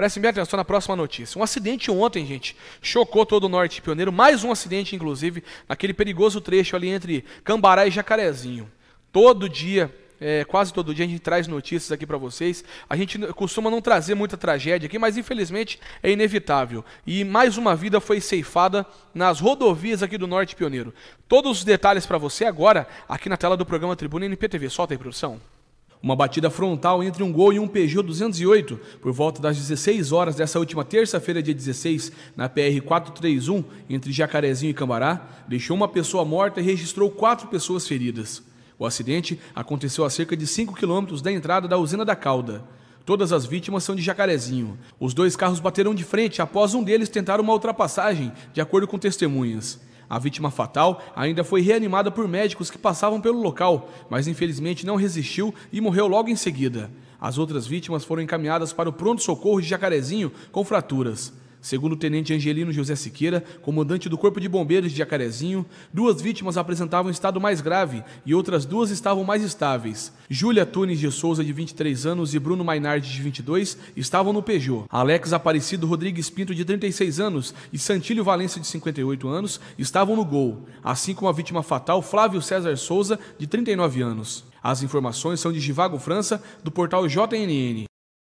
Prestem bem atenção na próxima notícia. Um acidente ontem, gente, chocou todo o norte pioneiro. Mais um acidente, inclusive, naquele perigoso trecho ali entre Cambará e Jacarezinho. Todo dia é, quase todo dia a gente traz notícias aqui para vocês. A gente costuma não trazer muita tragédia aqui, mas infelizmente é inevitável. E mais uma vida foi ceifada nas rodovias aqui do Norte Pioneiro. Todos os detalhes para você agora aqui na tela do programa Tribuna NPTV. Solta aí, produção. Uma batida frontal entre um gol e um Peugeot 208, por volta das 16 horas dessa última terça-feira, dia 16, na PR 431, entre Jacarezinho e Cambará, deixou uma pessoa morta e registrou quatro pessoas feridas. O acidente aconteceu a cerca de 5 quilômetros da entrada da usina da Cauda. Todas as vítimas são de Jacarezinho. Os dois carros bateram de frente após um deles tentar uma ultrapassagem, de acordo com testemunhas. A vítima fatal ainda foi reanimada por médicos que passavam pelo local, mas infelizmente não resistiu e morreu logo em seguida. As outras vítimas foram encaminhadas para o pronto-socorro de Jacarezinho com fraturas. Segundo o tenente Angelino José Siqueira, comandante do Corpo de Bombeiros de Jacarezinho, duas vítimas apresentavam estado mais grave e outras duas estavam mais estáveis. Júlia Tunes de Souza, de 23 anos, e Bruno Mainardi, de 22, estavam no Peugeot. Alex Aparecido Rodrigues Pinto, de 36 anos, e Santílio Valença, de 58 anos, estavam no Gol, assim como a vítima fatal Flávio César Souza, de 39 anos. As informações são de Givago França, do portal JNN.